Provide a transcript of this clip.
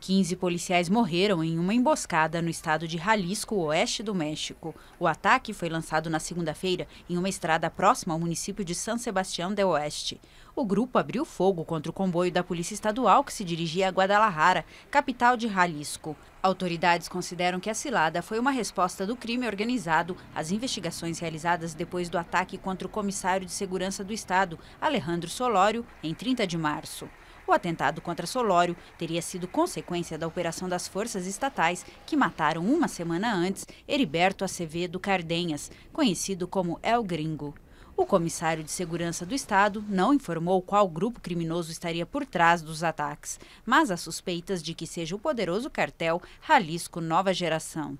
15 policiais morreram em uma emboscada no estado de Jalisco, oeste do México. O ataque foi lançado na segunda-feira em uma estrada próxima ao município de San Sebastião del Oeste o grupo abriu fogo contra o comboio da Polícia Estadual que se dirigia a Guadalajara, capital de Jalisco. Autoridades consideram que a cilada foi uma resposta do crime organizado às investigações realizadas depois do ataque contra o comissário de segurança do Estado, Alejandro Solório, em 30 de março. O atentado contra Solório teria sido consequência da operação das forças estatais que mataram uma semana antes Heriberto Acevedo Cardenhas, conhecido como El Gringo. O comissário de segurança do estado não informou qual grupo criminoso estaria por trás dos ataques, mas há suspeitas de que seja o poderoso cartel Jalisco Nova Geração.